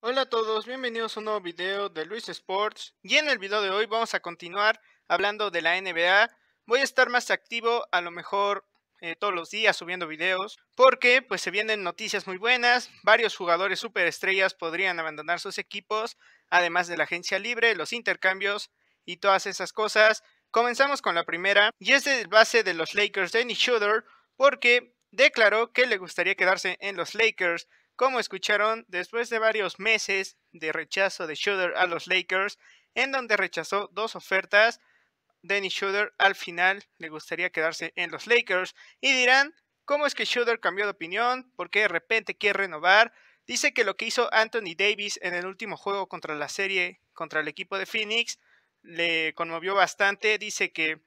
Hola a todos, bienvenidos a un nuevo video de Luis Sports y en el video de hoy vamos a continuar hablando de la NBA. Voy a estar más activo a lo mejor eh, todos los días subiendo videos porque pues se vienen noticias muy buenas, varios jugadores superestrellas podrían abandonar sus equipos, además de la agencia libre, los intercambios y todas esas cosas. Comenzamos con la primera y es el base de los Lakers, Danny Schroeder, porque declaró que le gustaría quedarse en los Lakers. Como escucharon, después de varios meses de rechazo de Shooter a los Lakers, en donde rechazó dos ofertas, Dennis Shooter al final le gustaría quedarse en los Lakers. Y dirán, ¿cómo es que Shooter cambió de opinión? ¿Por qué de repente quiere renovar? Dice que lo que hizo Anthony Davis en el último juego contra la serie contra el equipo de Phoenix le conmovió bastante. Dice que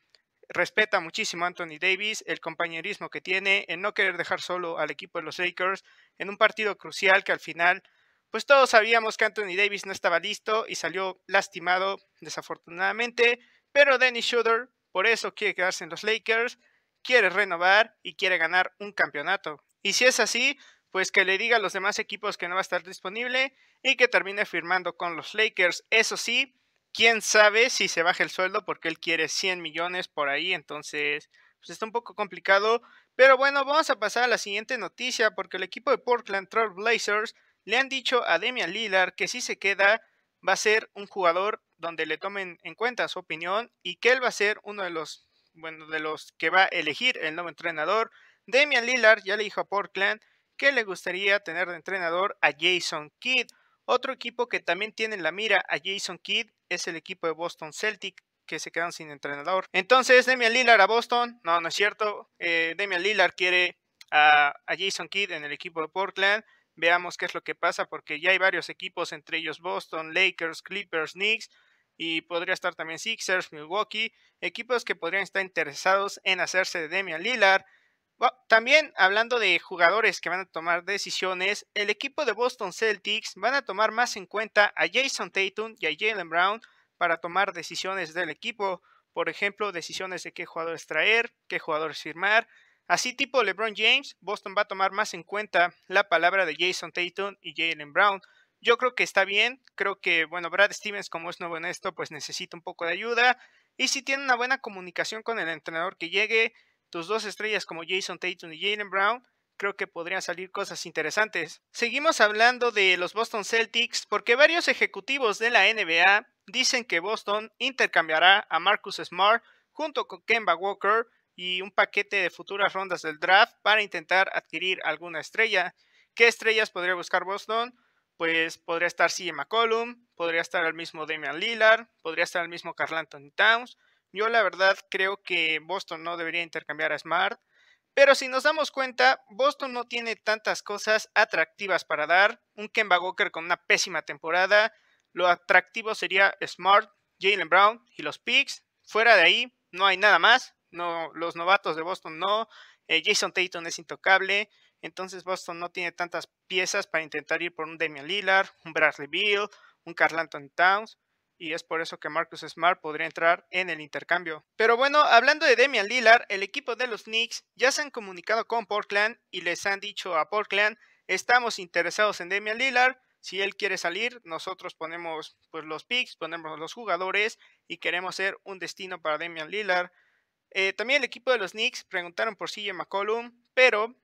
respeta muchísimo a Anthony Davis, el compañerismo que tiene, en no querer dejar solo al equipo de los Lakers en un partido crucial que al final, pues todos sabíamos que Anthony Davis no estaba listo y salió lastimado desafortunadamente, pero Dennis Schroeder por eso quiere quedarse en los Lakers, quiere renovar y quiere ganar un campeonato. Y si es así, pues que le diga a los demás equipos que no va a estar disponible y que termine firmando con los Lakers. Eso sí, quién sabe si se baja el sueldo porque él quiere 100 millones por ahí, entonces pues está un poco complicado. Pero bueno, vamos a pasar a la siguiente noticia porque el equipo de Portland Trail Blazers le han dicho a Demian Lillard que si se queda va a ser un jugador donde le tomen en cuenta su opinión y que él va a ser uno de los bueno, de los que va a elegir el nuevo entrenador. Demian Lillard ya le dijo a Portland que le gustaría tener de entrenador a Jason Kidd. Otro equipo que también tiene en la mira a Jason Kidd es el equipo de Boston Celtic, que se quedan sin entrenador. Entonces, Demian Lillard a Boston. No, no es cierto. Eh, Demian Lillard quiere a, a, Jason Kidd en el equipo de Portland. Veamos qué es lo que pasa, porque ya hay varios equipos, entre ellos Boston, Lakers, Clippers, Knicks. Y podría estar también Sixers, Milwaukee, equipos que podrían estar interesados en hacerse de Demian Lillard también hablando de jugadores que van a tomar decisiones, el equipo de Boston Celtics van a tomar más en cuenta a Jason Tatum y a Jalen Brown para tomar decisiones del equipo. Por ejemplo, decisiones de qué jugadores traer, qué jugadores firmar. Así tipo LeBron James, Boston va a tomar más en cuenta la palabra de Jason Tatum y Jalen Brown. Yo creo que está bien, creo que, bueno, Brad Stevens como es nuevo en esto, pues necesita un poco de ayuda. Y si tiene una buena comunicación con el entrenador que llegue, tus dos estrellas como Jason Tatum y Jalen Brown, creo que podrían salir cosas interesantes. Seguimos hablando de los Boston Celtics porque varios ejecutivos de la NBA dicen que Boston intercambiará a Marcus Smart junto con Kemba Walker y un paquete de futuras rondas del draft para intentar adquirir alguna estrella. ¿Qué estrellas podría buscar Boston? Pues podría estar CJ McCollum, podría estar el mismo Damian Lillard, podría estar el mismo Carl Anthony Towns, yo la verdad creo que Boston no debería intercambiar a Smart. Pero si nos damos cuenta, Boston no tiene tantas cosas atractivas para dar. Un Kemba Walker con una pésima temporada. Lo atractivo sería Smart, Jalen Brown y los picks. Fuera de ahí, no hay nada más. No, los novatos de Boston no. Eh, Jason Tatum es intocable. Entonces Boston no tiene tantas piezas para intentar ir por un Damian Lillard, un Bradley Beal, un Carl Anthony Towns y es por eso que Marcus Smart podría entrar en el intercambio. Pero bueno, hablando de Demian Lillard, el equipo de los Knicks ya se han comunicado con Portland y les han dicho a Portland, estamos interesados en Demian Lillard, si él quiere salir, nosotros ponemos pues los picks, ponemos los jugadores y queremos ser un destino para Demian Lillard. Eh, también el equipo de los Knicks preguntaron por CJ McCollum, pero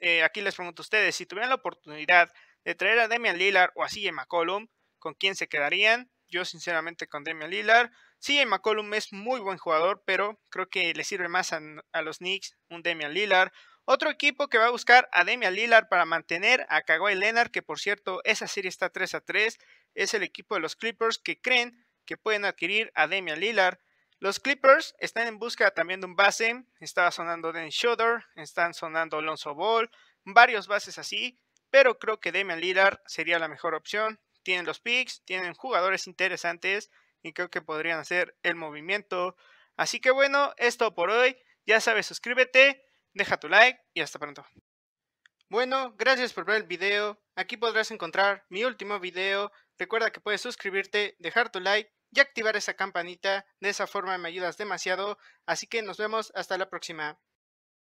eh, aquí les pregunto a ustedes, si tuvieran la oportunidad de traer a Demian Lillard o a CJ McCollum, ¿con quién se quedarían? yo sinceramente con Demian Lillard. Sí, McCollum es muy buen jugador, pero creo que le sirve más a, los Knicks un Demian Lillard. Otro equipo que va a buscar a Demian Lillard para mantener a Kawhi Leonard, que por cierto, esa serie está 3 a 3, es el equipo de los Clippers que creen que pueden adquirir a Demian Lillard. Los Clippers están en busca también de un base. Estaba sonando Den Schroeder, están sonando Alonso Ball, varios bases así, pero creo que Demian Lillard sería la mejor opción tienen los picks, tienen jugadores interesantes y creo que podrían hacer el movimiento. Así que bueno, esto por hoy. Ya sabes, suscríbete, deja tu like y hasta pronto. Bueno, gracias por ver el video. Aquí podrás encontrar mi último video. Recuerda que puedes suscribirte, dejar tu like y activar esa campanita. De esa forma me ayudas demasiado. Así que nos vemos hasta la próxima.